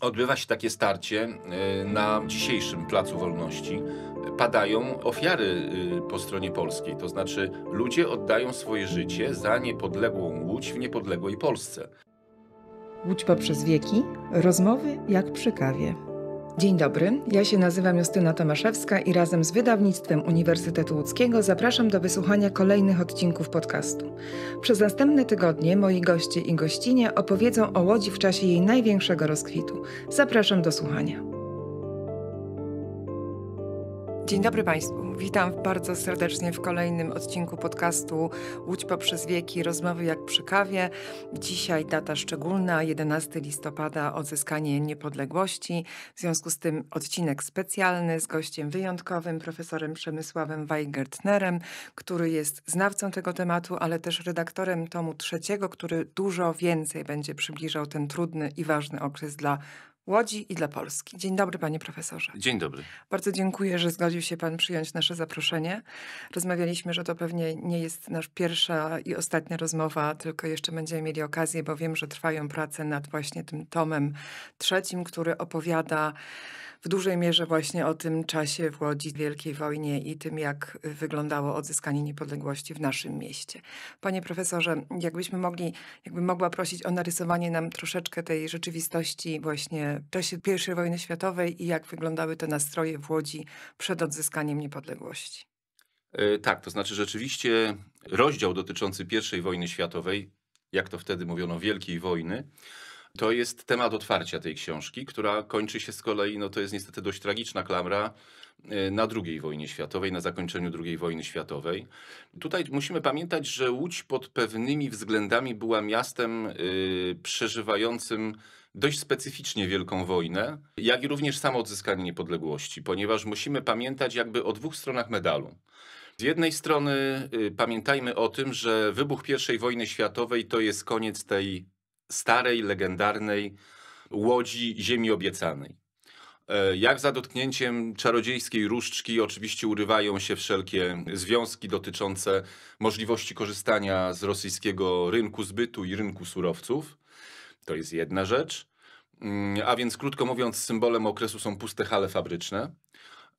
odbywa się takie starcie y, na dzisiejszym Placu Wolności. Padają ofiary y, po stronie polskiej, to znaczy ludzie oddają swoje życie za niepodległą Łódź w niepodległej Polsce. Łódź poprzez wieki, rozmowy jak przy kawie. Dzień dobry, ja się nazywam Justyna Tomaszewska i razem z wydawnictwem Uniwersytetu Łódzkiego zapraszam do wysłuchania kolejnych odcinków podcastu. Przez następne tygodnie moi goście i gościnie opowiedzą o Łodzi w czasie jej największego rozkwitu. Zapraszam do słuchania. Dzień dobry Państwu. Witam bardzo serdecznie w kolejnym odcinku podcastu Łódź poprzez wieki, rozmowy jak przy kawie. Dzisiaj data szczególna, 11 listopada, odzyskanie niepodległości. W związku z tym odcinek specjalny z gościem wyjątkowym, profesorem Przemysławem Weigertnerem, który jest znawcą tego tematu, ale też redaktorem tomu trzeciego, który dużo więcej będzie przybliżał ten trudny i ważny okres dla Łodzi i dla Polski. Dzień dobry, panie profesorze. Dzień dobry. Bardzo dziękuję, że zgodził się pan przyjąć nasze zaproszenie. Rozmawialiśmy, że to pewnie nie jest nasza pierwsza i ostatnia rozmowa, tylko jeszcze będziemy mieli okazję, bo wiem, że trwają prace nad właśnie tym tomem trzecim, który opowiada w dużej mierze właśnie o tym czasie w Łodzi, Wielkiej Wojnie i tym, jak y, wyglądało odzyskanie niepodległości w naszym mieście. Panie profesorze, jakbyśmy mogli, jakby mogła prosić o narysowanie nam troszeczkę tej rzeczywistości właśnie w czasie I wojny światowej i jak wyglądały te nastroje w Łodzi przed odzyskaniem niepodległości. E, tak, to znaczy rzeczywiście rozdział dotyczący I wojny światowej, jak to wtedy mówiono, Wielkiej Wojny, to jest temat otwarcia tej książki, która kończy się z kolei, no to jest niestety dość tragiczna klamra, e, na II wojnie światowej, na zakończeniu II wojny światowej. Tutaj musimy pamiętać, że Łódź pod pewnymi względami była miastem e, przeżywającym dość specyficznie Wielką Wojnę, jak i również samo odzyskanie niepodległości, ponieważ musimy pamiętać jakby o dwóch stronach medalu. Z jednej strony e, pamiętajmy o tym, że wybuch I wojny światowej to jest koniec tej starej, legendarnej łodzi Ziemi Obiecanej. E, jak za dotknięciem czarodziejskiej różdżki, oczywiście urywają się wszelkie związki dotyczące możliwości korzystania z rosyjskiego rynku zbytu i rynku surowców. To jest jedna rzecz. Mm, a więc, krótko mówiąc, symbolem okresu są puste hale fabryczne.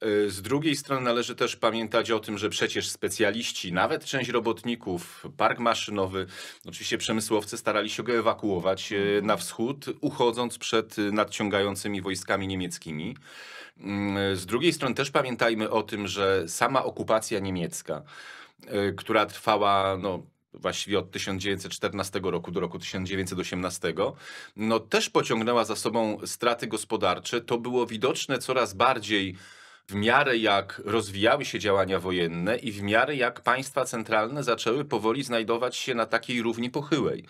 Y, z drugiej strony należy też pamiętać o tym, że przecież specjaliści, nawet część robotników, park maszynowy, oczywiście przemysłowcy starali się go ewakuować y, mhm. na wschód, uchodząc przed nadciągającymi wojskami niemieckimi. Mm, z drugiej strony też pamiętajmy o tym, że sama okupacja niemiecka, y, która trwała no, właściwie od 1914 roku do roku 1918, no też pociągnęła za sobą straty gospodarcze. To było widoczne coraz bardziej w miarę jak rozwijały się działania wojenne i w miarę jak państwa centralne zaczęły powoli znajdować się na takiej równi pochyłej.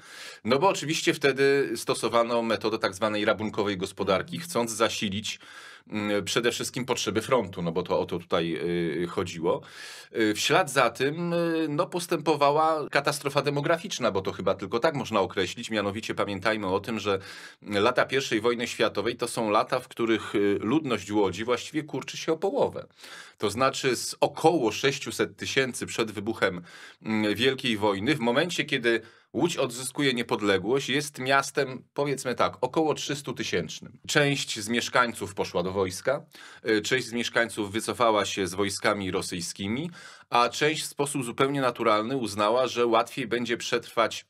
No bo oczywiście wtedy stosowano metodę tak zwanej rabunkowej gospodarki, chcąc zasilić Mm, przede wszystkim potrzeby frontu, no bo to o to tutaj y, chodziło. Y, w ślad za tym y, no, postępowała katastrofa demograficzna, bo to chyba tylko tak można określić. Mianowicie pamiętajmy o tym, że lata I wojny światowej to są lata, w których ludność Łodzi właściwie kurczy się o połowę. To znaczy z około 600 tysięcy przed wybuchem mm, Wielkiej Wojny, w momencie kiedy Łódź odzyskuje niepodległość, jest miastem, powiedzmy tak, około 300 tysięcznym. Część z mieszkańców poszła do wojska, y, część z mieszkańców wycofała się z wojskami rosyjskimi, a część w sposób zupełnie naturalny uznała, że łatwiej będzie przetrwać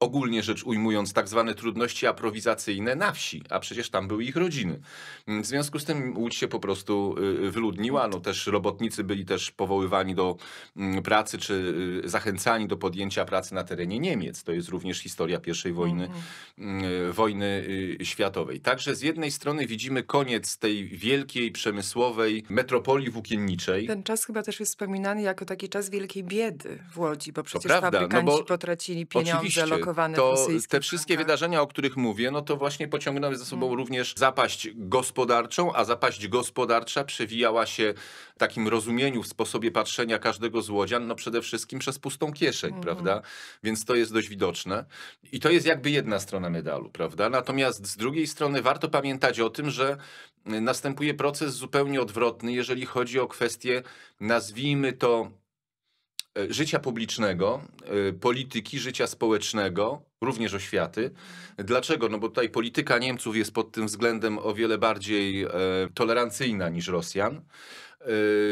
ogólnie rzecz ujmując, tak zwane trudności aprowizacyjne na wsi, a przecież tam były ich rodziny. W związku z tym Łódź się po prostu y, wyludniła, no też robotnicy byli też powoływani do mm, pracy, czy y, zachęcani do podjęcia pracy na terenie Niemiec. To jest również historia pierwszej wojny, mhm. mm, wojny y, światowej. Także z jednej strony widzimy koniec tej wielkiej, przemysłowej metropolii włókienniczej. Ten czas chyba też jest wspominany jako taki czas wielkiej biedy w Łodzi, bo przecież prawda, fabrykanci no bo, potracili pieniądze, to rosyjskie te wszystkie bankach. wydarzenia, o których mówię, no to mhm. właśnie pociągnęły ze sobą hmm. również zapaść gospodarczą, a zapaść gospodarcza przewijała się w takim rozumieniu, w sposobie patrzenia każdego złodzian, no przede wszystkim przez pustą kieszeń, hmm. prawda? Więc to jest dość widoczne. I to jest jakby jedna strona medalu, prawda? Natomiast z drugiej strony warto pamiętać o tym, że następuje proces zupełnie odwrotny, jeżeli chodzi o kwestie, nazwijmy to E, życia publicznego, e, polityki, życia społecznego, również oświaty. Dlaczego? No bo tutaj polityka Niemców jest pod tym względem o wiele bardziej e, tolerancyjna niż Rosjan.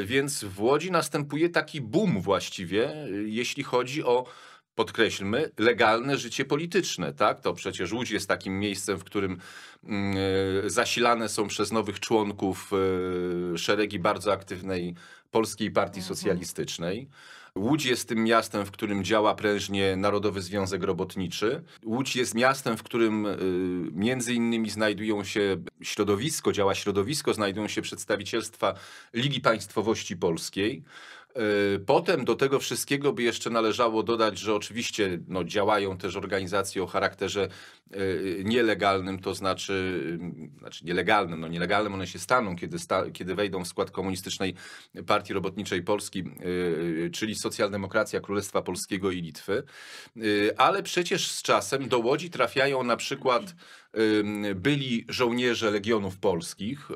Więc w Łodzi następuje taki boom właściwie, jeśli chodzi o podkreślmy, legalne życie polityczne, tak? To przecież Łódź jest takim miejscem, w którym mm, zasilane są przez nowych członków szeregi bardzo aktywnej Polskiej Partii mhm. Socjalistycznej. Łódź jest tym miastem, w którym działa prężnie Narodowy Związek Robotniczy. Łódź jest miastem, w którym y, między innymi znajdują się środowisko, działa środowisko, znajdują się przedstawicielstwa Ligi Państwowości Polskiej. Y, potem do tego wszystkiego by jeszcze należało dodać, że oczywiście no, działają też organizacje o charakterze y, y, nielegalnym, to znaczy, znaczy nielegalnym, no nielegalnym one się staną, kiedy, sta, kiedy wejdą w skład Komunistycznej Partii Robotniczej Polski, czyli socjaldemokracja Królestwa Polskiego i Litwy, ale przecież z czasem do Łodzi trafiają na przykład byli żołnierze Legionów Polskich,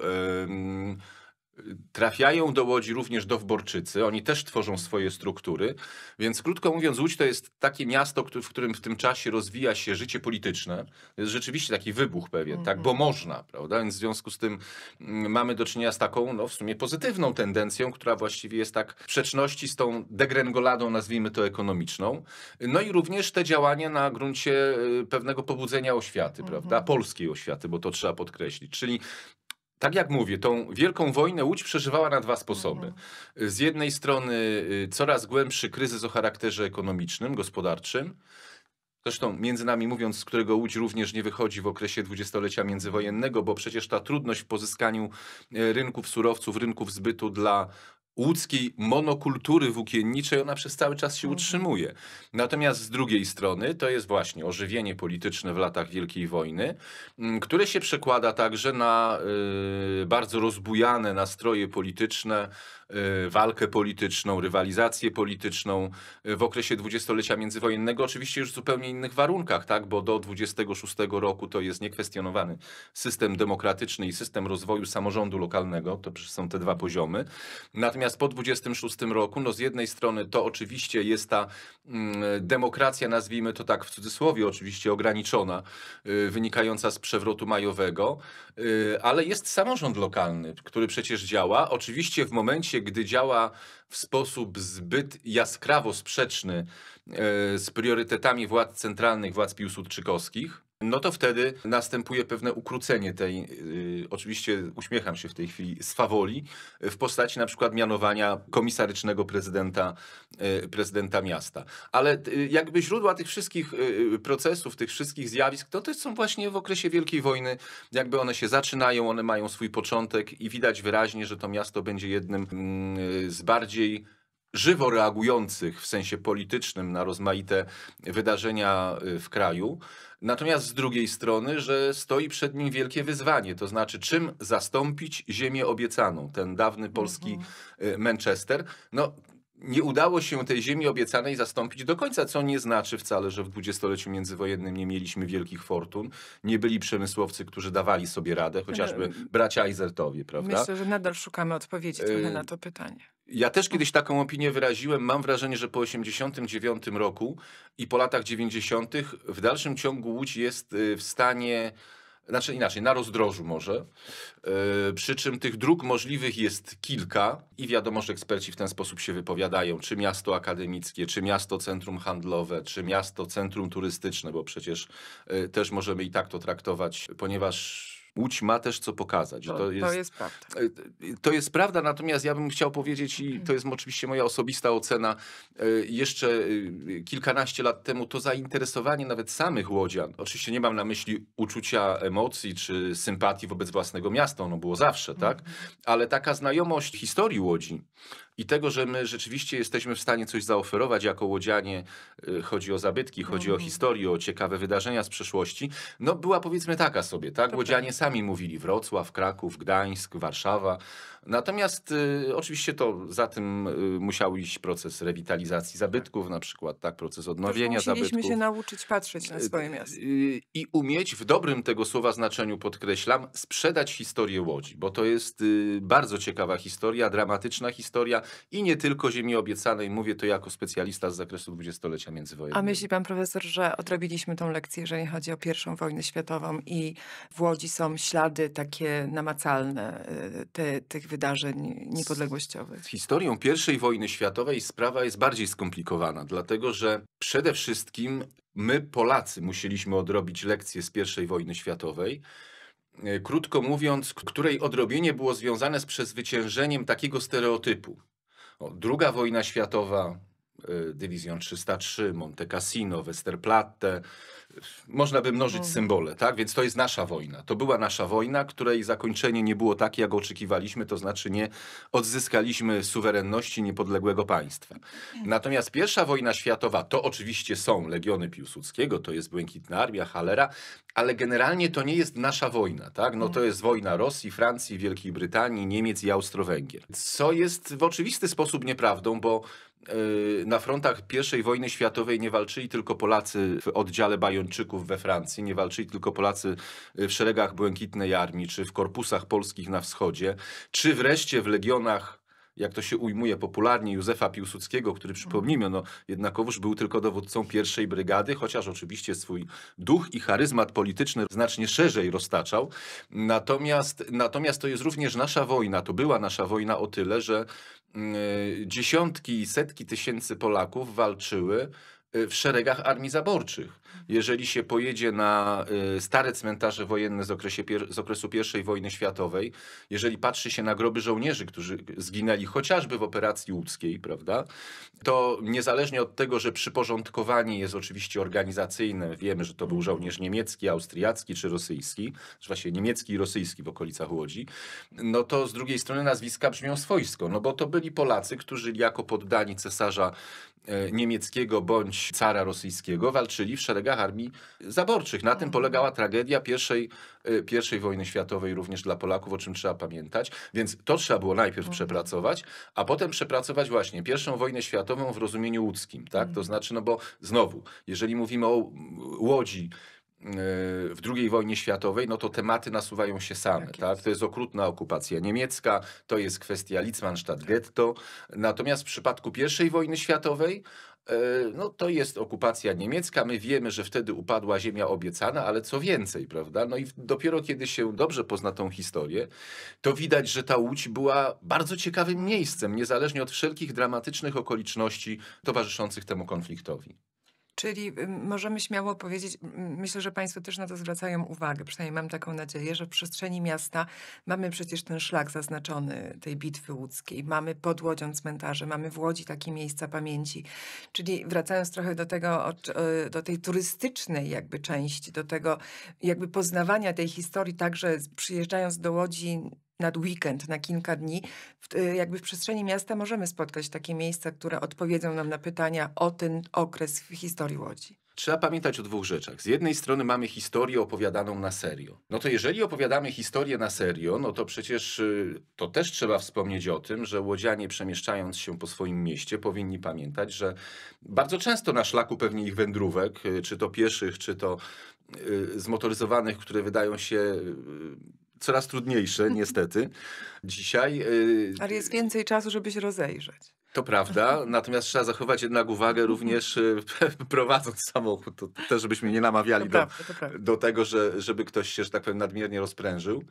Trafiają do Łodzi również dowborczycy, oni też tworzą swoje struktury, więc krótko mówiąc, Łódź to jest takie miasto, w którym w tym czasie rozwija się życie polityczne. To jest rzeczywiście taki wybuch pewien, mm -hmm. tak, bo mhm. można, prawda? Więc w związku z tym mm, mamy do czynienia z taką, no w sumie pozytywną tendencją, która właściwie jest tak w sprzeczności z tą degrengoladą, nazwijmy to ekonomiczną. No i również te działania na gruncie y, pewnego pobudzenia oświaty, mm -hmm. prawda? Polskiej oświaty, bo to trzeba podkreślić. Czyli tak jak mówię, tą wielką wojnę Łódź przeżywała na dwa sposoby. Mhm. Z jednej strony y, coraz głębszy kryzys o charakterze ekonomicznym, gospodarczym. Zresztą między nami mówiąc, z którego Łódź również nie wychodzi w okresie dwudziestolecia międzywojennego, bo przecież ta trudność w pozyskaniu y, rynków surowców, rynków zbytu dla łódzkiej monokultury włókienniczej ona przez cały czas się mhm. utrzymuje. Natomiast z drugiej strony to jest właśnie ożywienie polityczne w latach Wielkiej Wojny, mm, które się przekłada także na y, bardzo rozbujane nastroje polityczne E, walkę polityczną, rywalizację polityczną e, w okresie dwudziestolecia międzywojennego, oczywiście już w zupełnie innych warunkach, tak? bo do 26 roku to jest niekwestionowany system demokratyczny i system rozwoju samorządu lokalnego, to są te dwa poziomy. Natomiast po 26 roku, no z jednej strony to oczywiście jest ta mm, demokracja, nazwijmy to tak w cudzysłowie, oczywiście ograniczona, e, wynikająca z przewrotu majowego, ale jest samorząd lokalny, który przecież działa. Oczywiście w momencie momencie, gdy działa w sposób zbyt jaskrawo sprzeczny e, z priorytetami władz centralnych, władz piłsudczykowskich, no to wtedy następuje pewne ukrócenie tej, yy, oczywiście uśmiecham się w tej chwili, swawoli y, w postaci na przykład mianowania komisarycznego prezydenta, yy, prezydenta miasta. Ale yy, jakby źródła tych wszystkich y, y, procesów, tych wszystkich zjawisk, to też są właśnie w okresie Wielkiej Wojny, jakby one się zaczynają, one mają swój początek i widać wyraźnie, że to miasto będzie jednym mm, z bardziej żywo reagujących w sensie politycznym na rozmaite wydarzenia y, w kraju. Natomiast z drugiej strony, że stoi przed nim wielkie wyzwanie, to znaczy czym zastąpić ziemię obiecaną, ten dawny polski mhm. Y, Manchester. No, nie udało się tej ziemi obiecanej zastąpić do końca, co nie znaczy wcale, że w dwudziestoleciu międzywojennym nie mieliśmy wielkich fortun. Nie byli przemysłowcy, którzy dawali sobie radę, chociażby bracia Eisertowie, prawda? Myślę, że nadal szukamy odpowiedzi y, na to pytanie. Ja też kiedyś taką opinię wyraziłem. Mam wrażenie, że po 89 roku i po latach 90 w dalszym ciągu Łódź jest y, w stanie znaczy inaczej, na rozdrożu może. Y, przy czym tych dróg możliwych jest kilka i wiadomo, że eksperci w ten sposób się wypowiadają, czy miasto akademickie, czy miasto centrum handlowe, czy miasto centrum turystyczne, bo przecież y, też możemy i tak to traktować, ponieważ Łódź ma też co pokazać. To, to, jest, to, jest, prawda. E, to jest prawda, natomiast ja bym chciał powiedzieć, i to jest oczywiście moja osobista ocena, e, jeszcze e, kilkanaście lat temu to zainteresowanie nawet samych łodzian, oczywiście nie mam na myśli uczucia emocji czy sympatii wobec własnego miasta, ono było zawsze, tak? Mhm. Ale taka znajomość historii Łodzi, i tego, że my rzeczywiście jesteśmy w stanie coś zaoferować jako łodzianie, y, chodzi o zabytki, chodzi o mhm. historię, o ciekawe wydarzenia z przeszłości, no była powiedzmy taka sobie, tak? Łodzianie sami mówili Wrocław, Kraków, Gdańsk, Warszawa, Natomiast y, oczywiście to za tym y, musiał iść proces rewitalizacji zabytków, na przykład tak, proces odnowienia zabytków. Musieliśmy się nauczyć patrzeć na y, swoje y, miasto. Y, I umieć w dobrym tego słowa znaczeniu, podkreślam, sprzedać historię Łodzi, bo to jest y, bardzo ciekawa historia, dramatyczna historia i nie tylko ziemi obiecanej. Mówię to jako specjalista z zakresu dwudziestolecia międzywojennego. A myśli pan profesor, że odrobiliśmy tą lekcję, jeżeli chodzi o pierwszą wojnę światową i w Łodzi są ślady takie namacalne tych wydarzeń? wydarzeń niepodległościowych. Z historią I wojny światowej sprawa jest bardziej skomplikowana, dlatego że przede wszystkim my, Polacy, musieliśmy odrobić lekcję z I wojny światowej e, krótko mówiąc, której odrobienie było związane z przezwyciężeniem takiego stereotypu. O, druga wojna światowa, e, Dywizjon 303, Monte Cassino, Westerplatte, można by mnożyć no. symbole, tak? Więc to jest nasza wojna. To była nasza wojna, której zakończenie nie było takie, jak oczekiwaliśmy, to znaczy nie odzyskaliśmy suwerenności niepodległego państwa. Natomiast pierwsza wojna światowa to oczywiście są legiony Piłsudskiego, to jest Błękitna Armia, Halera, ale generalnie to nie jest nasza wojna, tak? No to mm. jest wojna Rosji, Francji, Wielkiej Brytanii, Niemiec i Austro-Węgier. Co jest w oczywisty sposób nieprawdą, bo Y, na frontach I wojny światowej nie walczyli tylko Polacy w oddziale Bajończyków we Francji, nie walczyli tylko Polacy w szeregach Błękitnej Armii, czy w korpusach polskich na wschodzie, czy wreszcie w legionach jak to się ujmuje popularnie, Józefa Piłsudskiego, który przypomnijmy, no jednakowoż był tylko dowódcą pierwszej brygady, chociaż oczywiście swój duch i charyzmat polityczny znacznie szerzej roztaczał. Natomiast, natomiast to jest również nasza wojna, to była nasza wojna o tyle, że yy, dziesiątki i setki tysięcy Polaków walczyły Y, w szeregach armii zaborczych. Jeżeli się pojedzie na y, stare cmentarze wojenne z, okresie, z okresu I wojny światowej, jeżeli patrzy się na groby żołnierzy, którzy zginęli chociażby w operacji łódzkiej, prawda, to niezależnie od tego, że przyporządkowanie jest oczywiście organizacyjne, wiemy, że to był żołnierz niemiecki, austriacki czy rosyjski, czy właśnie niemiecki i rosyjski w okolicach Łodzi, no to z drugiej strony nazwiska brzmią swojsko, no bo to byli Polacy, którzy jako poddani cesarza E, niemieckiego bądź cara rosyjskiego walczyli w szeregach armii zaborczych. Na tym polegała tragedia pierwszej, e, pierwszej wojny światowej również dla Polaków, o czym trzeba pamiętać. Więc to trzeba było najpierw mhm. przepracować, a potem przepracować właśnie pierwszą wojnę światową w rozumieniu łódzkim. Tak? To mhm. znaczy, no bo znowu, jeżeli mówimy o Łodzi, E, w II wojnie światowej, no to tematy nasuwają się same. Tak, tak? To jest okrutna okupacja niemiecka, to jest kwestia Litzmannstadt getto. Natomiast w przypadku I wojny światowej, e, no to jest okupacja niemiecka. My wiemy, że wtedy upadła ziemia obiecana, ale co więcej, prawda? No i dopiero kiedy się dobrze pozna tą historię, to widać, że ta Łódź była bardzo ciekawym miejscem, niezależnie od wszelkich dramatycznych okoliczności towarzyszących temu konfliktowi. Czyli możemy śmiało powiedzieć, myślę, że Państwo też na to zwracają uwagę, przynajmniej mam taką nadzieję, że w przestrzeni miasta mamy przecież ten szlak zaznaczony tej bitwy łódzkiej, mamy pod Łodzią cmentarze, mamy w Łodzi takie miejsca pamięci. Czyli wracając trochę do tego, e, do tej turystycznej jakby części, do tego jakby poznawania tej historii, także przyjeżdżając do Łodzi nad weekend, na kilka dni, w, y, jakby w przestrzeni miasta możemy spotkać takie miejsca, które odpowiedzą nam na pytania o ten okres w historii Łodzi. Trzeba pamiętać o dwóch rzeczach. Z jednej strony mamy historię opowiadaną na serio. No to jeżeli opowiadamy historię na serio, no to przecież y, to też trzeba wspomnieć o tym, że łodzianie przemieszczając się po swoim mieście powinni pamiętać, że bardzo często na szlaku pewnie ich wędrówek, y, czy to pieszych, czy to zmotoryzowanych, które wydają się coraz trudniejsze, niestety. Dzisiaj. Yy... Ale jest więcej czasu, żeby się rozejrzeć. To prawda, natomiast trzeba zachować jednak uwagę mhm. również y, prowadząc samochód, to też żebyśmy nie namawiali do, do tego, że, żeby ktoś się, że tak powiem, nadmiernie rozprężył.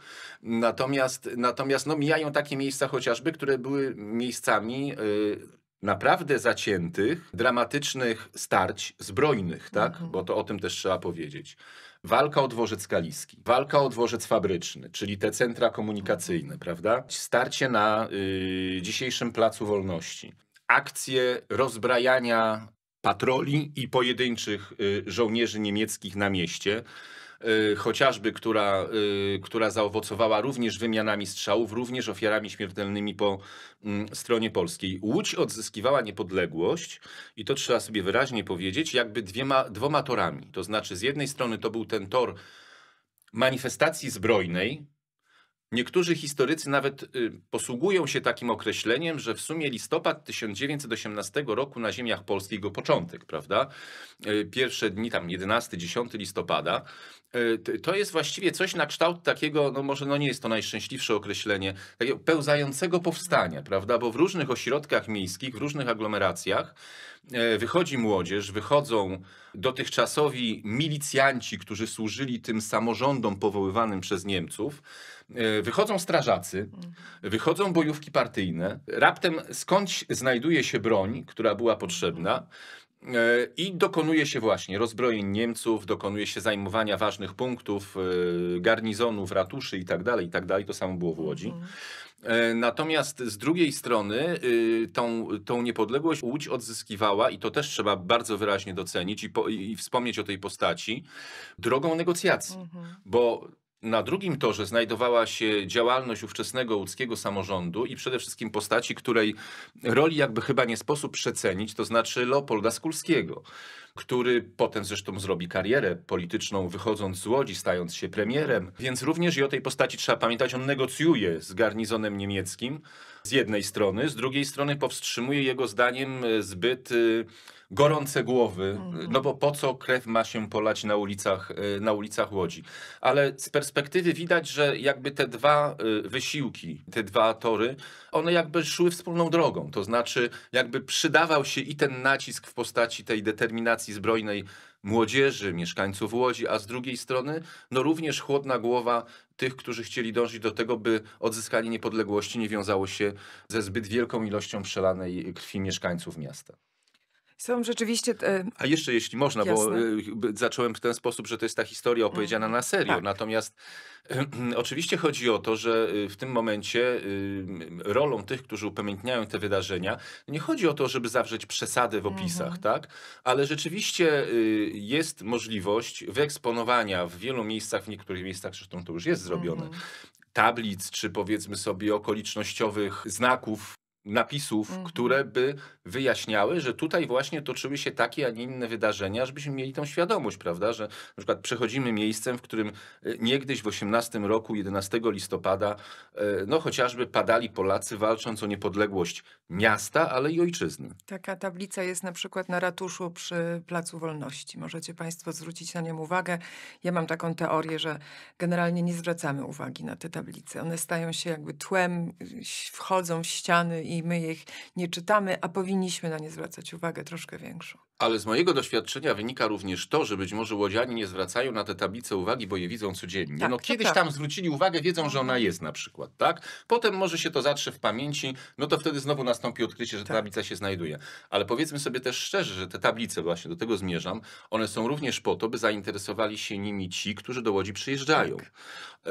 Natomiast, natomiast no, mijają takie miejsca chociażby, które były miejscami y, naprawdę zaciętych, dramatycznych starć zbrojnych, tak? Mhm. bo to o tym też trzeba powiedzieć. Walka o dworzec kaliski, walka o dworzec fabryczny, czyli te centra komunikacyjne, prawda? Starcie na y, dzisiejszym Placu Wolności. Akcje rozbrajania patroli i pojedynczych y, żołnierzy niemieckich na mieście. Y, chociażby, która, y, która zaowocowała również wymianami strzałów, również ofiarami śmiertelnymi po mm, stronie polskiej. Łódź odzyskiwała niepodległość i to trzeba sobie wyraźnie powiedzieć, jakby dwiema, dwoma torami. To znaczy z jednej strony to był ten tor manifestacji zbrojnej, Niektórzy historycy nawet y, posługują się takim określeniem, że w sumie listopad 1918 roku na ziemiach polskich jego początek, prawda? Y, pierwsze dni, tam 11-10 listopada, y, to jest właściwie coś na kształt takiego, no może no nie jest to najszczęśliwsze określenie, takiego pełzającego powstania, prawda? Bo w różnych ośrodkach miejskich, w różnych aglomeracjach y, wychodzi młodzież, wychodzą dotychczasowi milicjanci, którzy służyli tym samorządom powoływanym przez Niemców, E, wychodzą strażacy, mhm. wychodzą bojówki partyjne, raptem skądś znajduje się broń, która była potrzebna. Mhm. E, I dokonuje się właśnie rozbrojeń Niemców, dokonuje się zajmowania ważnych punktów, e, garnizonów, ratuszy itd. Tak itd. Tak to samo było w Łodzi. Mhm. Natomiast z drugiej strony y, tą, tą niepodległość Łódź odzyskiwała, i to też trzeba bardzo wyraźnie docenić i, po, i wspomnieć o tej postaci, drogą negocjacji. Mhm. Bo na drugim torze znajdowała się działalność ówczesnego łódzkiego samorządu i przede wszystkim postaci, której roli jakby chyba nie sposób przecenić, to znaczy Leopolda Skulskiego, który potem zresztą zrobi karierę polityczną, wychodząc z Łodzi, stając się premierem. Więc również i o tej postaci trzeba pamiętać, on negocjuje z garnizonem niemieckim z jednej strony, z drugiej strony powstrzymuje jego zdaniem e, zbyt e, gorące głowy, mhm. no bo po co krew ma się polać na ulicach, e, na ulicach Łodzi. Ale z perspektywy widać, że jakby te dwa e, wysiłki, te dwa tory, one jakby szły wspólną drogą. To znaczy jakby przydawał się i ten nacisk w postaci tej determinacji zbrojnej młodzieży, mieszkańców Łodzi, a z drugiej strony no również chłodna głowa tych, którzy chcieli dążyć do tego, by odzyskanie niepodległości nie wiązało się ze zbyt wielką ilością przelanej krwi mieszkańców miasta. Są rzeczywiście. Te... A jeszcze jeśli można, Jasne. E, bo zacząłem w ten sposób, że to jest ta historia opowiedziana mhm. na serio. Tak. Natomiast oczywiście chodzi o to, że y, w tym momencie y, rolą tych, którzy upamiętniają te wydarzenia, nie chodzi o to, żeby zawrzeć przesadę w opisach, mhm. tak? Ale rzeczywiście y, jest możliwość wyeksponowania w wielu miejscach, w niektórych miejscach zresztą to już jest zrobione, mhm tablic, czy powiedzmy sobie okolicznościowych znaków napisów, mhm. które by wyjaśniały, że tutaj właśnie toczyły się takie, a nie inne wydarzenia, żebyśmy mieli tą świadomość, prawda, że na przykład przechodzimy miejscem, w którym e, niegdyś w 18 roku, 11 listopada, e, no chociażby padali Polacy walcząc o niepodległość miasta, ale i ojczyzny. Taka tablica jest na przykład na ratuszu przy Placu Wolności. Możecie Państwo zwrócić na nią uwagę. Ja mam taką teorię, że generalnie nie zwracamy uwagi na te tablice. One stają się jakby tłem, wchodzą w ściany i i my ich nie czytamy, a powinniśmy na nie zwracać uwagę troszkę większą. Ale z mojego doświadczenia wynika również to, że być może łodziani nie zwracają na te tablice uwagi, bo je widzą codziennie. Tak, no kiedyś tak. tam zwrócili uwagę, wiedzą, że ona mhm. jest na przykład, tak? Potem może się to zatrze w pamięci, no to wtedy znowu nastąpi odkrycie, że ta tak. tablica się znajduje. Ale powiedzmy sobie też szczerze, że te tablice, właśnie do tego zmierzam, one są również po to, by zainteresowali się nimi ci, którzy do Łodzi przyjeżdżają. Tak. E,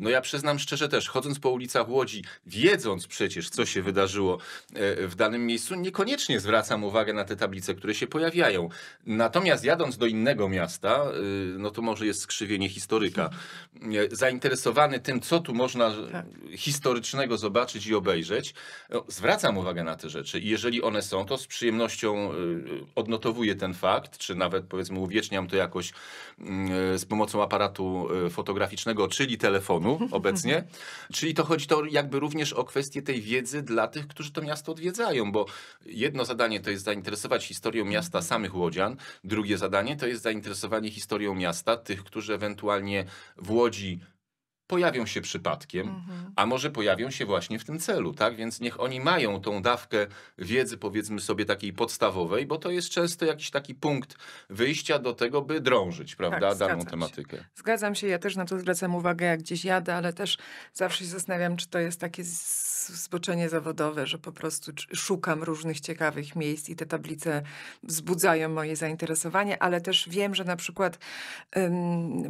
no ja przyznam szczerze też, chodząc po ulicach Łodzi, wiedząc przecież, co się wydarzyło e, w danym miejscu, niekoniecznie zwracam uwagę na te tablice, które się pojawiają. Natomiast jadąc do innego miasta, e, no to może jest skrzywienie historyka, zainteresowany tym, co tu można tak. historycznego zobaczyć i obejrzeć, no, zwracam uwagę na te rzeczy i jeżeli one są, to z przyjemnością odnotowuję ten fakt, czy nawet powiedzmy uwieczniam to jakoś mm, z pomocą aparatu fotograficznego, czyli telefonu obecnie. Czyli to chodzi to jakby również o kwestię tej wiedzy dla tych, którzy to miasto odwiedzają, bo jedno zadanie to jest zainteresować historią miasta samych Łodzian, drugie zadanie to jest zainteresowanie historią miasta tych, którzy ewentualnie w Łodzi pojawią się przypadkiem, mhm. a może pojawią się właśnie w tym celu, tak? Więc niech oni mają tą dawkę wiedzy, powiedzmy sobie takiej podstawowej, bo to jest często jakiś taki punkt wyjścia do tego, by drążyć, prawda, tak, daną tematykę. Się. Zgadzam się, ja też na to zwracam uwagę, jak gdzieś jadę, ale też zawsze się zastanawiam, czy to jest takie zboczenie zawodowe, że po prostu szukam różnych ciekawych miejsc i te tablice wzbudzają moje zainteresowanie, ale też wiem, że na przykład ym,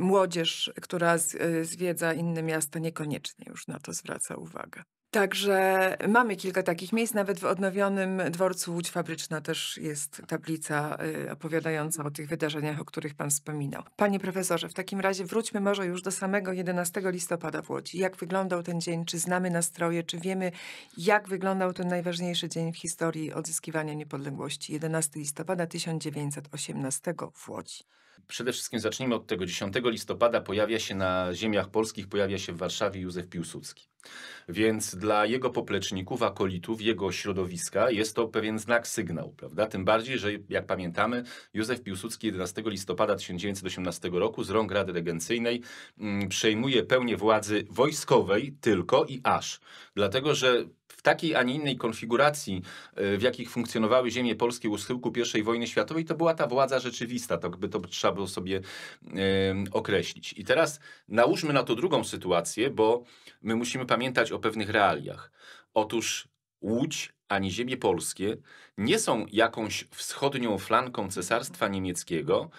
młodzież, która z, y, zwiedza inne inne miasta niekoniecznie już na to zwraca uwagę. Także mamy kilka takich miejsc, nawet w odnowionym dworcu Łódź Fabryczna też jest tablica y, opowiadająca o tych wydarzeniach, o których Pan wspominał. Panie profesorze, w takim razie wróćmy może już do samego 11 listopada w Łodzi. Jak wyglądał ten dzień? Czy znamy nastroje? Czy wiemy, jak wyglądał ten najważniejszy dzień w historii odzyskiwania niepodległości? 11 listopada 1918 w Łodzi. Przede wszystkim zacznijmy od tego. 10 listopada pojawia się na ziemiach polskich, pojawia się w Warszawie Józef Piłsudski. Więc dla jego popleczników, akolitów, jego środowiska jest to pewien znak, sygnał, prawda? Tym bardziej, że jak pamiętamy, Józef Piłsudski 11 listopada 1918 roku z rąk Rady Regencyjnej mm, przejmuje pełnię władzy wojskowej tylko i aż. Dlatego, że w takiej, a nie innej konfiguracji, y, w jakich funkcjonowały ziemie polskie u schyłku I wojny światowej, to była ta władza rzeczywista, to by to trzeba było sobie y, określić. I teraz nałóżmy na to drugą sytuację, bo my musimy pamiętać o pewnych realiach. Otóż Łódź ani ziemie polskie nie są jakąś wschodnią flanką cesarstwa niemieckiego,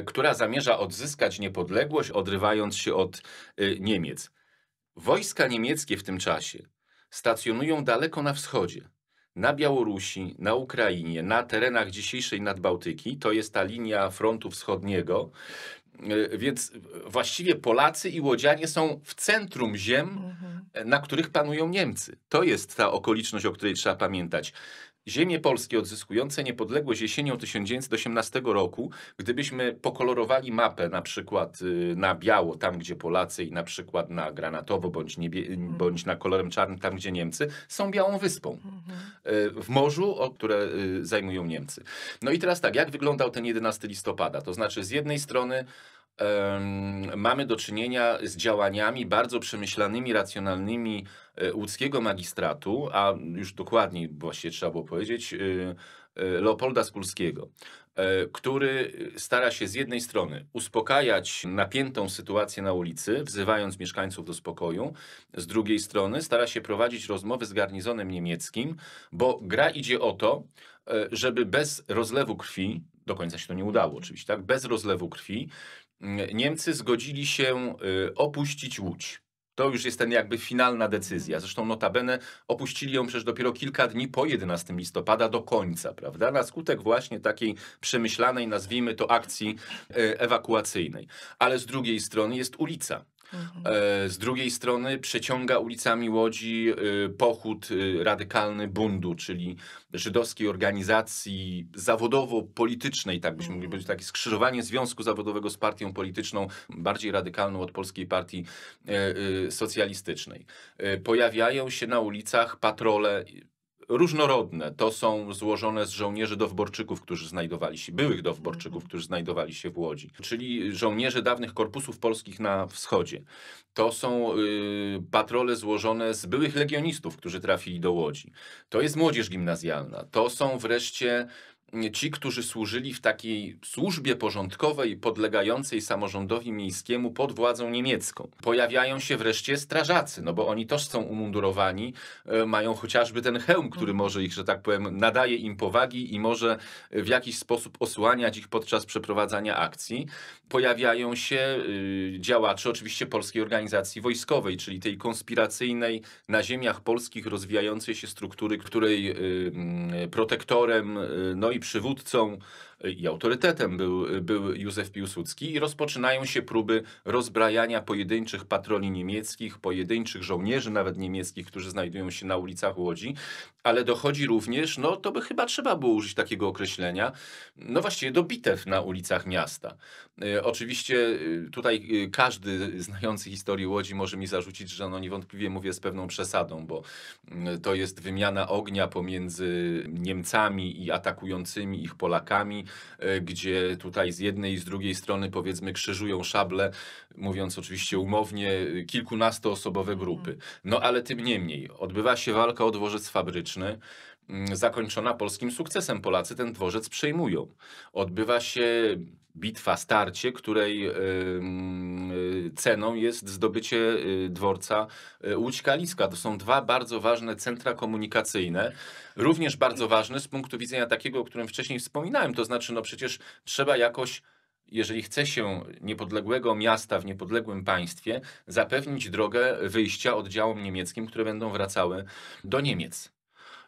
y, która zamierza odzyskać niepodległość, odrywając się od Niemiec. Wojska niemieckie w tym czasie stacjonują daleko na wschodzie. Na Białorusi, na Ukrainie, na terenach dzisiejszej Nadbałtyki, to jest ta linia frontu wschodniego. E, więc właściwie Polacy i Łodzianie są w centrum ziem, mhm. na których panują Niemcy. To jest ta okoliczność, o której trzeba pamiętać. Ziemie polskie odzyskujące niepodległość jesienią 1918 roku, gdybyśmy pokolorowali mapę na przykład y, na biało, tam gdzie Polacy i na przykład na granatowo bądź, niebie, y, mhm. bądź na kolorem czarnym, tam gdzie Niemcy, są białą wyspą mhm. y, w morzu, o które zajmują Niemcy. No i teraz tak, jak wyglądał ten 11 listopada? To znaczy z jednej strony mamy do czynienia z działaniami bardzo przemyślanymi, racjonalnymi e, łódzkiego magistratu, a już dokładniej właściwie trzeba było powiedzieć, y, y, Leopolda Skulskiego, e, który stara się z jednej strony uspokajać napiętą sytuację na ulicy, wzywając mieszkańców do spokoju, z drugiej strony stara się prowadzić rozmowy z garnizonem niemieckim, bo gra idzie o to, e, żeby bez rozlewu krwi, do końca się to nie udało oczywiście, tak, bez rozlewu krwi, Niemcy zgodzili się y, opuścić Łódź. To już jest ten jakby finalna decyzja. Mhm. Zresztą notabene opuścili ją przecież dopiero kilka dni po 11 listopada do końca, prawda? Na skutek właśnie takiej przemyślanej, nazwijmy to, akcji y, ewakuacyjnej. Ale z drugiej strony jest ulica. Mhm. E, z drugiej strony przeciąga ulicami Łodzi y, pochód y, radykalny Bundu, czyli żydowskiej organizacji zawodowo-politycznej, tak byśmy mogli mhm. powiedzieć, takie skrzyżowanie związku zawodowego z partią polityczną, bardziej radykalną od Polskiej Partii e, y, Socjalistycznej. E, pojawiają się na ulicach patrole różnorodne. To są złożone z żołnierzy dowborczyków, którzy znajdowali się, byłych dowborczyków, którzy znajdowali się w Łodzi, czyli żołnierzy dawnych korpusów polskich na wschodzie. To są y, patrole złożone z byłych legionistów, którzy trafili do Łodzi. To jest młodzież gimnazjalna. To są wreszcie ci, którzy służyli w takiej służbie porządkowej podlegającej samorządowi miejskiemu pod władzą niemiecką. Pojawiają się wreszcie strażacy, no bo oni też są umundurowani, e, mają chociażby ten hełm, który mhm. może ich, że tak powiem, nadaje im powagi i może w jakiś sposób osłaniać ich podczas przeprowadzania akcji. Pojawiają się y, działacze oczywiście Polskiej Organizacji Wojskowej, czyli tej konspiracyjnej na ziemiach polskich rozwijającej się struktury, której y, protektorem y, no i przywódcą i autorytetem był, był Józef Piłsudski i rozpoczynają się próby rozbrajania pojedynczych patroli niemieckich, pojedynczych żołnierzy nawet niemieckich, którzy znajdują się na ulicach Łodzi, ale dochodzi również, no to by chyba trzeba było użyć takiego określenia, no właściwie do bitew na ulicach miasta. E, oczywiście e, tutaj e, każdy znający historię Łodzi może mi zarzucić, że no niewątpliwie mówię z pewną przesadą, bo to jest wymiana ognia pomiędzy Niemcami i atakującymi ich Polakami, E, gdzie tutaj z jednej i z drugiej strony powiedzmy krzyżują szable, mówiąc oczywiście umownie, kilkunastoosobowe grupy. Mhm. No ale tym niemniej odbywa się walka o dworzec fabryczny. Mm, zakończona polskim sukcesem. Polacy ten dworzec przejmują. Odbywa się bitwa, starcie, której y, ceną jest zdobycie y, dworca y, łódź Kaliska. To są dwa bardzo ważne centra komunikacyjne, również bardzo ważne z punktu widzenia takiego, o którym wcześniej wspominałem. To znaczy, no przecież trzeba jakoś jeżeli chce się niepodległego miasta w niepodległym państwie, zapewnić drogę wyjścia oddziałom niemieckim, które będą wracały do Niemiec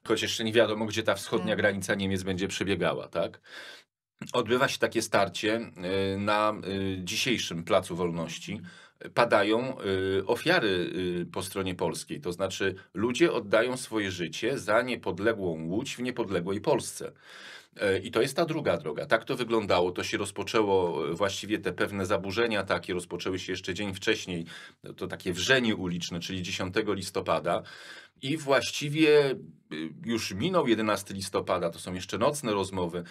choć jeszcze nie wiadomo, gdzie ta wschodnia hmm. granica Niemiec będzie przebiegała, tak? Odbywa się takie starcie y, na y, dzisiejszym Placu Wolności. Padają y, ofiary po stronie polskiej, to znaczy ludzie oddają swoje życie za niepodległą Łódź w niepodległej Polsce. E, I to jest ta druga droga. Tak to wyglądało. To się rozpoczęło e, właściwie te pewne zaburzenia takie rozpoczęły się jeszcze dzień wcześniej. E, to takie wrzenie uliczne, czyli 10 listopada. I właściwie już minął 11 listopada, to są jeszcze nocne rozmowy.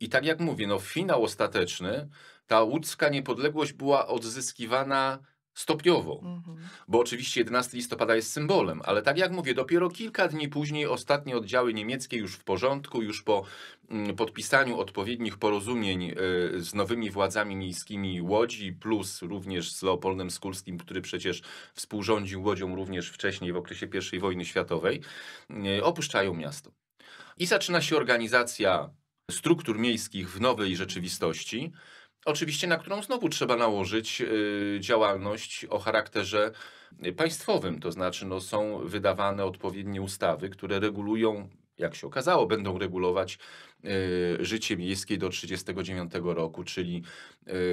I tak jak mówię, no finał ostateczny, ta łódzka niepodległość była odzyskiwana stopniowo. Mhm. Bo oczywiście 11 listopada jest symbolem, ale tak jak mówię, dopiero kilka dni później ostatnie oddziały niemieckie już w porządku, już po mm, podpisaniu odpowiednich porozumień e, z nowymi władzami miejskimi Łodzi, plus również z Leopoldem Skulskim, który przecież współrządził Łodzią również wcześniej w okresie I wojny światowej, e, opuszczają miasto. I zaczyna się organizacja struktur miejskich w nowej rzeczywistości. Oczywiście, na którą znowu trzeba nałożyć y, działalność o charakterze państwowym, to znaczy no, są wydawane odpowiednie ustawy, które regulują, jak się okazało, będą regulować y, życie miejskie do 1939 roku, czyli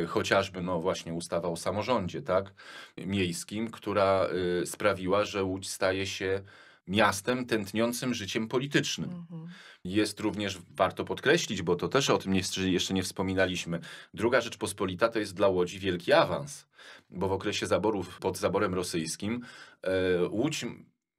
y, chociażby no, właśnie ustawa o samorządzie tak, miejskim, która sprawiła, że Łódź staje się miastem tętniącym życiem politycznym. Mhm. Jest również, warto podkreślić, bo to też o tym jeszcze nie wspominaliśmy, druga Rzeczpospolita to jest dla Łodzi wielki awans, bo w okresie zaborów pod zaborem rosyjskim e, Łódź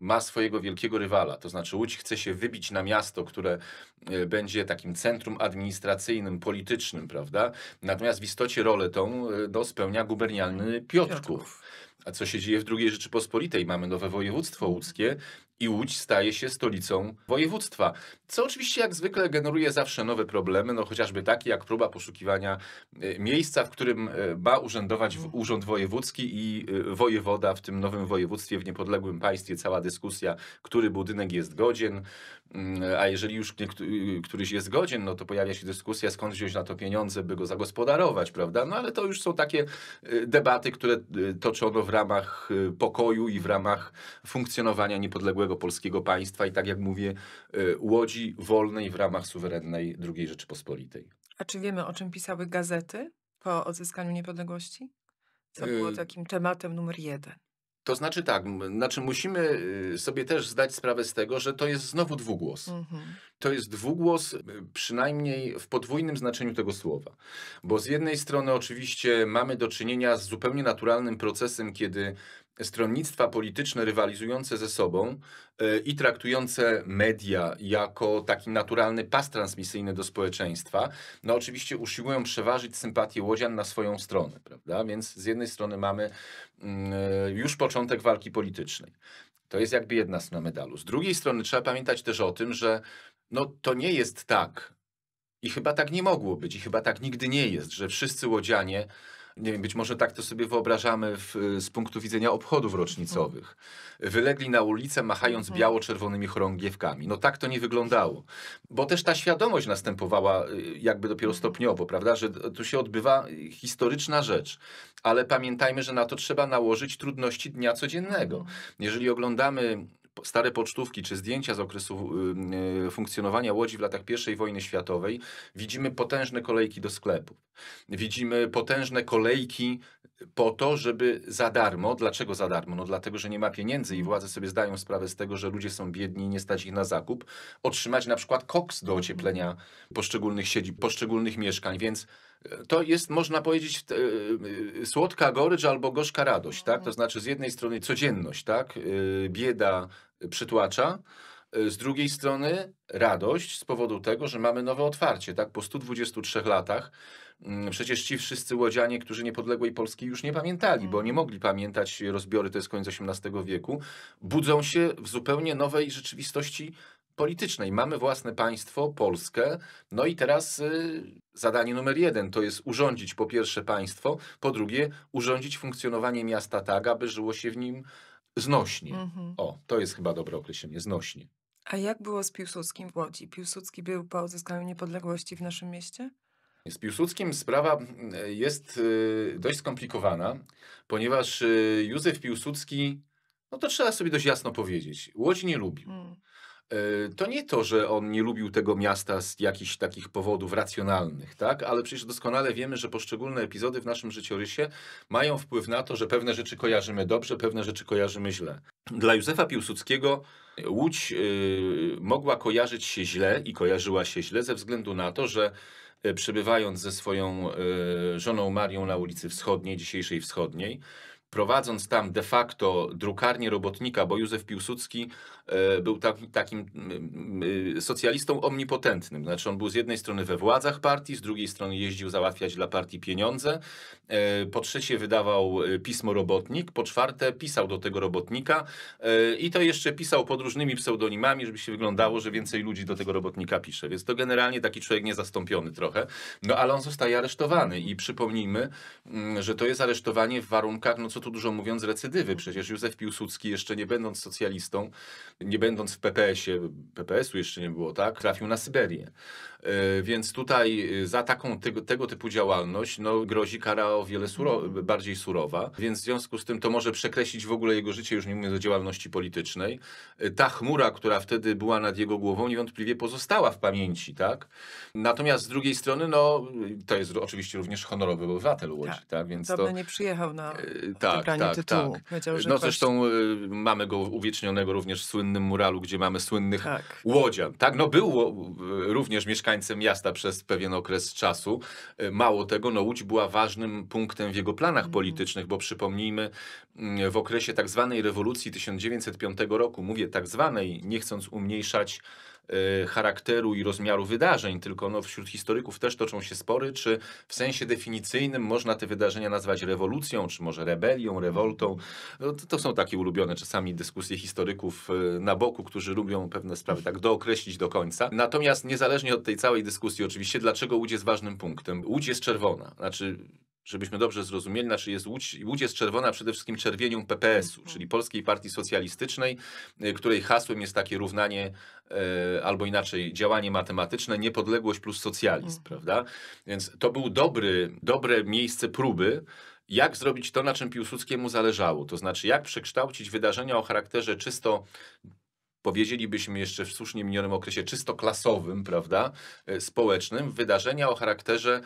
ma swojego wielkiego rywala, to znaczy Łódź chce się wybić na miasto, które e, będzie takim centrum administracyjnym, politycznym, prawda? Natomiast w istocie rolę tą e, no, spełnia gubernialny Piotrków. Piotrków. A co się dzieje w II Rzeczypospolitej? Mamy nowe województwo łódzkie, i Łódź staje się stolicą województwa. Co oczywiście jak zwykle generuje zawsze nowe problemy, no chociażby takie jak próba poszukiwania e, miejsca, w którym e, ma urzędować Urząd Wojewódzki i e, wojewoda w tym nowym województwie w niepodległym państwie, cała dyskusja, który budynek jest godzien, Mm, a jeżeli już y, któryś jest godzien, no to pojawia się dyskusja, skąd wziąć na to pieniądze, by go zagospodarować, prawda? No ale to już są takie y, debaty, które y, toczono w ramach pokoju i w ramach funkcjonowania niepodległego polskiego państwa i tak jak mówię, Łodzi wolnej w ramach suwerennej II Rzeczypospolitej. A czy wiemy, o czym pisały gazety po odzyskaniu niepodległości? Co było takim tematem numer jeden? To znaczy tak, znaczy musimy y, sobie też zdać sprawę z tego, że to jest znowu dwugłos. Mhm. To jest dwugłos y, przynajmniej w podwójnym znaczeniu tego słowa. Bo z jednej strony oczywiście mamy do czynienia z zupełnie naturalnym procesem, kiedy stronnictwa polityczne rywalizujące ze sobą e, i traktujące media jako taki naturalny pas transmisyjny do społeczeństwa, no oczywiście usiłują przeważyć sympatię Łodzian na swoją stronę, prawda? Więc z jednej strony mamy mm, e, już początek walki politycznej. To jest jakby jedna strona medalu. Z drugiej strony trzeba pamiętać też o tym, że no, to nie jest tak i chyba tak nie mogło być i chyba tak nigdy nie jest, że wszyscy Łodzianie nie wiem, być może tak to sobie wyobrażamy w, y, z punktu widzenia obchodów rocznicowych. Wylegli na ulicę machając mhm. biało-czerwonymi chorągiewkami. No tak to nie wyglądało. Bo też ta świadomość następowała y, jakby dopiero stopniowo, prawda, że tu się odbywa historyczna rzecz. Ale pamiętajmy, że na to trzeba nałożyć trudności dnia codziennego. Jeżeli oglądamy stare pocztówki czy zdjęcia z okresu y, funkcjonowania Łodzi w latach I wojny światowej, widzimy potężne kolejki do sklepów. Widzimy potężne kolejki po to, żeby za darmo, dlaczego za darmo? No dlatego, że nie ma pieniędzy i władze sobie zdają sprawę z tego, że ludzie są biedni i nie stać ich na zakup, otrzymać na przykład koks do ocieplenia poszczególnych siedzib, poszczególnych mieszkań, więc e, to jest, można powiedzieć, e, słodka gorycz albo gorzka radość, tak? To znaczy z jednej strony codzienność, tak? E, bieda, przytłacza. Y, z drugiej strony radość z powodu tego, że mamy nowe otwarcie, tak? Po 123 latach mm, przecież ci wszyscy łodzianie, którzy niepodległej Polski już nie pamiętali, bo nie mhm. mogli pamiętać rozbiory, to jest koniec XVIII wieku, budzą się w zupełnie nowej rzeczywistości politycznej. Mamy własne państwo, Polskę, no i teraz y, zadanie numer jeden to jest urządzić po pierwsze państwo, po drugie urządzić funkcjonowanie miasta tak, aby żyło się w nim Znośnie. Mhm. O, to jest chyba dobre określenie, znośnie. A jak było z Piłsudskim w Łodzi? Piłsudski był po odzyskaniu niepodległości w naszym mieście? Z Piłsudskim sprawa e, jest e, dość skomplikowana, ponieważ e, Józef Piłsudski, no to trzeba sobie dość jasno powiedzieć, Łodzi nie lubił. Mm. E, to nie to, że on nie lubił tego miasta z jakichś takich powodów racjonalnych, tak? ale przecież doskonale wiemy, że poszczególne epizody w naszym życiorysie mają wpływ na to, że pewne rzeczy kojarzymy dobrze, pewne rzeczy kojarzymy źle. Dla Józefa Piłsudskiego Łódź yy, mogła kojarzyć się źle i kojarzyła się źle ze względu na to, że e, przebywając ze swoją yy, żoną Marią na ulicy Wschodniej, dzisiejszej Wschodniej, prowadząc tam de facto drukarnię robotnika, bo Józef Piłsudski E, był tak, takim, takim mm, mm, socjalistą omnipotentnym. Znaczy on był z jednej strony we władzach partii, z drugiej strony jeździł załatwiać dla partii pieniądze, e, po trzecie wydawał e, pismo Robotnik, po czwarte pisał do tego Robotnika i to jeszcze pisał pod różnymi pseudonimami, żeby się wyglądało, że więcej ludzi do tego Robotnika pisze. Więc to generalnie taki człowiek niezastąpiony trochę. No ale on zostaje aresztowany i przypomnijmy, mm, że to jest aresztowanie w warunkach, no co tu dużo mówiąc, recydywy. Przecież Józef Piłsudski jeszcze nie będąc socjalistą, nie będąc w PPS-ie, PPS-u jeszcze nie było, tak, trafił na Syberię. E, więc tutaj y, za taką tego, tego typu działalność no, grozi kara o wiele suro mhm. bardziej surowa, więc w związku z tym to może przekreślić w ogóle jego życie, już nie mówiąc o działalności politycznej. E, ta chmura, która wtedy była nad jego głową, niewątpliwie pozostała w pamięci, tak? Natomiast z drugiej strony, no, to jest oczywiście również honorowy obywatel Łodzi, tak? tak? Więc to... nie przyjechał na e, tak, wybranie tak, tytułu. Tak. że no ktoś... zresztą y, mamy go uwiecznionego również w słynnym muralu, gdzie mamy słynnych tak. Łodzian, tak? No był y, również mieszkający mieszkańcem miasta przez pewien okres czasu. E, mało tego, no Łódź była ważnym punktem w jego planach mhm. politycznych, bo przypomnijmy, mm, w okresie tak zwanej rewolucji 1905 roku, mówię tak zwanej, nie chcąc umniejszać Y, charakteru i rozmiaru wydarzeń, tylko no, wśród historyków też toczą się spory, czy w sensie definicyjnym można te wydarzenia nazwać rewolucją, czy może rebelią, rewoltą. No, to, to, są takie ulubione czasami dyskusje historyków y, na boku, którzy lubią pewne sprawy tak dookreślić do końca. Natomiast niezależnie od tej całej dyskusji, oczywiście, dlaczego Łódź jest ważnym punktem? Łódź jest czerwona. Znaczy, żebyśmy dobrze zrozumieli, znaczy jest Łódź, Łódź jest czerwona przede wszystkim czerwienią PPS-u, mhm. czyli Polskiej Partii Socjalistycznej, y, której hasłem jest takie równanie, y, albo inaczej działanie matematyczne, niepodległość plus socjalizm, mhm. prawda? Więc to był dobry, dobre miejsce próby, jak zrobić to, na czym Piłsudskiemu zależało, to znaczy jak przekształcić wydarzenia o charakterze czysto powiedzielibyśmy jeszcze w słusznie minionym okresie czysto klasowym, prawda, y, społecznym, wydarzenia o charakterze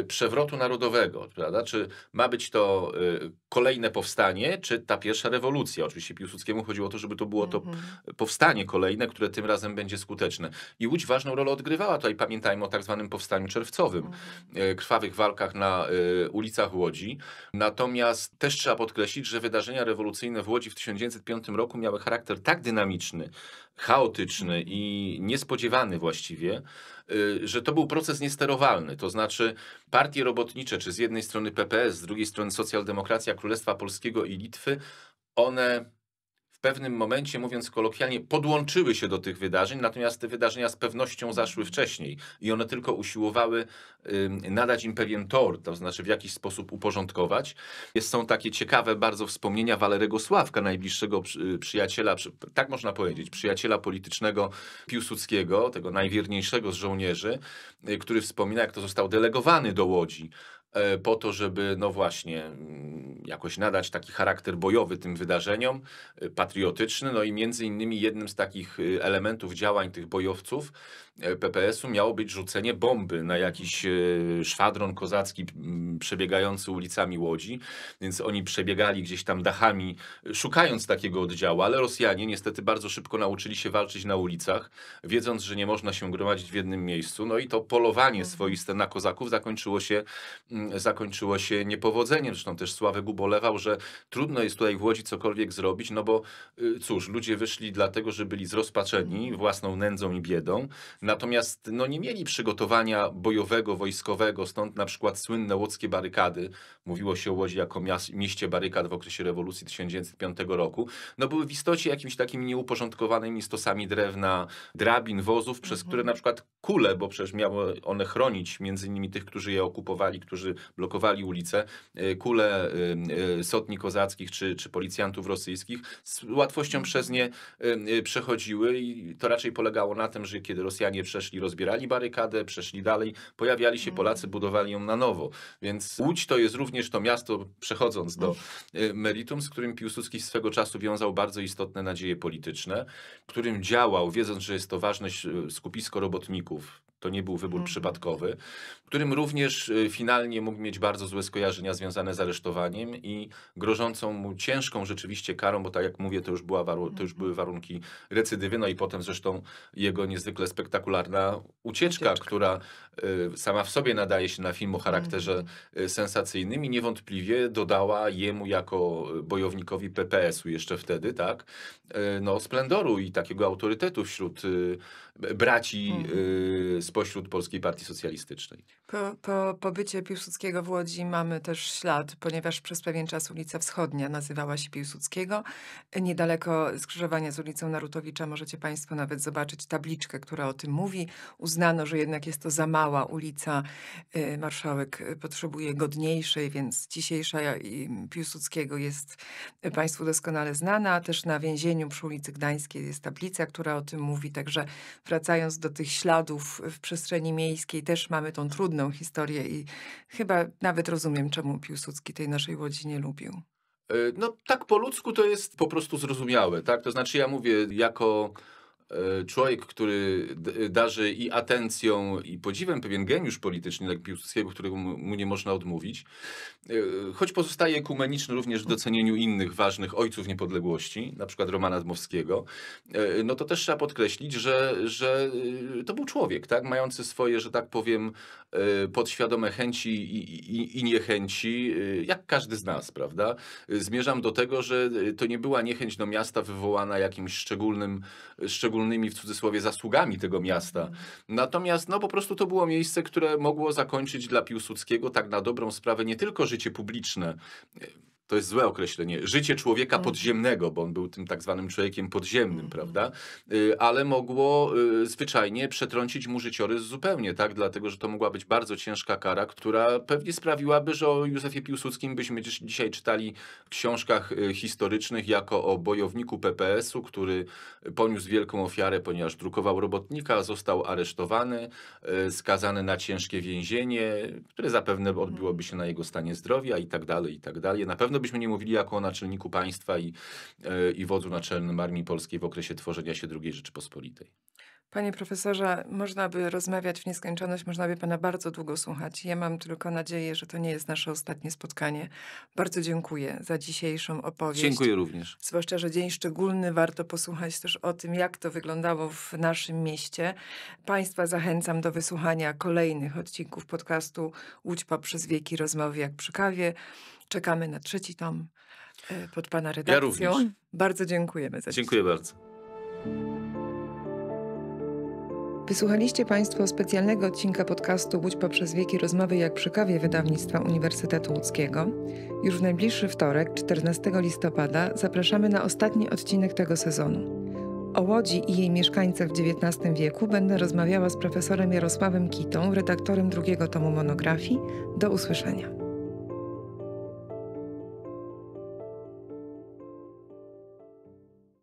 Y, przewrotu narodowego, prawda? Czy ma być to y, kolejne powstanie, czy ta pierwsza rewolucja? Oczywiście Piłsudskiemu chodziło o to, żeby to było to mhm. powstanie kolejne, które tym razem będzie skuteczne. I Łódź ważną rolę odgrywała tutaj. Pamiętajmy o tak zwanym powstaniu czerwcowym, mhm. Y, krwawych walkach na ulicach Łodzi. Natomiast też trzeba podkreślić, że wydarzenia rewolucyjne w Łodzi w 1905 roku miały charakter tak dynamiczny, chaotyczny mhm. i niespodziewany właściwie, Y, że to był proces niesterowalny. To znaczy partie robotnicze, czy z jednej strony PPS, z drugiej strony socjaldemokracja Królestwa Polskiego i Litwy, one w pewnym momencie, mówiąc kolokwialnie, podłączyły się do tych wydarzeń, natomiast te wydarzenia z pewnością zaszły wcześniej i one tylko usiłowały nadać im pewien tor, to znaczy w jakiś sposób uporządkować. Jest, są takie ciekawe bardzo wspomnienia Walerego Sławka, najbliższego y, przyjaciela, tak można powiedzieć, przyjaciela politycznego Piłsudskiego, tego najwierniejszego z żołnierzy, y, który wspomina, jak to został delegowany do Łodzi E, po to, żeby, no właśnie, mm, jakoś nadać taki charakter bojowy tym wydarzeniom, e, patriotyczny. No i między innymi jednym z takich e, elementów działań tych bojowców PPS-u miało być rzucenie bomby na jakiś szwadron kozacki przebiegający ulicami Łodzi. Więc oni przebiegali gdzieś tam dachami, szukając takiego oddziału, ale Rosjanie niestety bardzo szybko nauczyli się walczyć na ulicach, wiedząc, że nie można się gromadzić w jednym miejscu. No i to polowanie mhm. swoiste na kozaków zakończyło się Mm, zakończyło się niepowodzeniem. Zresztą też Sławek ubolewał, że trudno jest tutaj w Łodzi cokolwiek zrobić, no bo y, cóż, ludzie wyszli dlatego, że byli zrozpaczeni własną nędzą i biedą, natomiast no, nie mieli przygotowania bojowego, wojskowego, stąd na przykład słynne łódzkie barykady, mówiło się o Łodzi jako mieście barykad w okresie rewolucji 1905 roku, no były w istocie jakimiś takimi nieuporządkowanymi stosami drewna, drabin, wozów, przez mhm. które na przykład kule, bo przecież miały one chronić między innymi tych, którzy je okupowali, którzy którzy blokowali ulicę, e, kule e, e, sotni kozackich czy, czy policjantów rosyjskich z łatwością przez nie przechodziły i to raczej polegało na tym, że kiedy Rosjanie przeszli, rozbierali barykadę, przeszli dalej, pojawiali się mm. Polacy, budowali ją na nowo. Więc Łódź to jest również to miasto, przechodząc do meritum, z którym Piłsudski swego czasu wiązał bardzo istotne nadzieje polityczne, którym działał, wiedząc, że jest to ważne skupisko robotników, to nie był wybór mhm. przypadkowy, którym również y, finalnie mógł mieć bardzo złe skojarzenia związane z aresztowaniem i grożącą mu ciężką rzeczywiście karą, bo tak jak mówię, to już, była to już mhm. były warunki recydywy, no i potem zresztą jego niezwykle spektakularna ucieczka, ucieczka. która y, sama w sobie nadaje się na film o charakterze mhm. y, sensacyjnym i niewątpliwie dodała jemu jako bojownikowi PPS-u jeszcze wtedy, tak, no splendoru i takiego autorytetu wśród braci mhm. Y, spośród Polskiej Partii Socjalistycznej. Po, po pobycie Piłsudskiego w Łodzi mamy też ślad, ponieważ przez pewien czas ulica Wschodnia nazywała się Piłsudskiego. Niedaleko skrzyżowania z ulicą Narutowicza możecie Państwo nawet zobaczyć tabliczkę, która o tym mówi. Uznano, że jednak jest to za mała ulica. Y, marszałek potrzebuje godniejszej, więc dzisiejsza y, Piłsudskiego jest y, Państwu doskonale znana. Też na więzieniu przy ulicy Gdańskiej jest tablica, która o tym mówi. Także wracając do tych śladów w przestrzeni miejskiej, też mamy tą trudność inną historię i chyba nawet rozumiem, czemu Piłsudski tej naszej Łodzi nie lubił. E, no tak po ludzku to jest po prostu zrozumiałe, tak? To znaczy ja mówię jako E, człowiek, który darzy i atencją, i podziwem pewien geniusz polityczny jak Piłsudskiego, którego mu nie można odmówić, e, choć pozostaje ekumeniczny również w docenieniu innych ważnych ojców niepodległości, na przykład Romana Dmowskiego, e, no to też trzeba podkreślić, że, że to był człowiek, tak, mający swoje, że tak powiem, podświadome chęci i, i, i niechęci, jak każdy z nas, prawda? Zmierzam do tego, że to nie była niechęć do miasta wywołana jakimś szczególnym, szczególnym szczególnymi w cudzysłowie zasługami tego miasta. Mhm. Natomiast no po prostu to było miejsce, które mogło zakończyć dla Piłsudskiego tak na dobrą sprawę nie tylko życie publiczne, to jest złe określenie, życie człowieka mm. podziemnego, bo on był tym tak zwanym człowiekiem podziemnym, mm prawda? Y, ale mogło y, zwyczajnie przetrącić mu życiorys zupełnie, tak? Dlatego, że to mogła być bardzo ciężka kara, która pewnie sprawiłaby, że o Józefie Piłsudskim byśmy dzisiaj czytali w książkach y, historycznych jako o bojowniku PPS-u, który poniósł wielką ofiarę, ponieważ drukował robotnika, został aresztowany, skazany na ciężkie więzienie, które zapewne odbiłoby mm. się na jego stanie zdrowia i tak dalej, i tak dalej. Na pewno Trudno byśmy nie mówili jako o naczelniku państwa i, e, i wodzu naczelnym Armii Polskiej w okresie tworzenia się II Rzeczypospolitej. Panie profesorze, można by rozmawiać w nieskończoność, można by pana bardzo długo słuchać. Ja mam tylko nadzieję, że to nie jest nasze ostatnie spotkanie. Bardzo dziękuję za dzisiejszą opowieść. Dziękuję również. Zwłaszcza, że dzień szczególny, warto posłuchać też o tym, jak to wyglądało w naszym mieście. Państwa zachęcam do wysłuchania kolejnych odcinków podcastu Łódź poprzez wieki rozmowy jak przy kawie. Czekamy na trzeci tom e, pod Pana redakcją. Ja również. Bardzo dziękujemy za Dziękuję bardzo. Wysłuchaliście Państwo specjalnego odcinka podcastu Łódź poprzez wieki rozmowy jak przy kawie wydawnictwa Uniwersytetu Łódzkiego. Już w najbliższy wtorek, 14 listopada, zapraszamy na ostatni odcinek tego sezonu. O Łodzi i jej mieszkańcach w XIX wieku będę rozmawiała z profesorem Jarosławem Kitą, redaktorem drugiego tomu monografii. Do usłyszenia.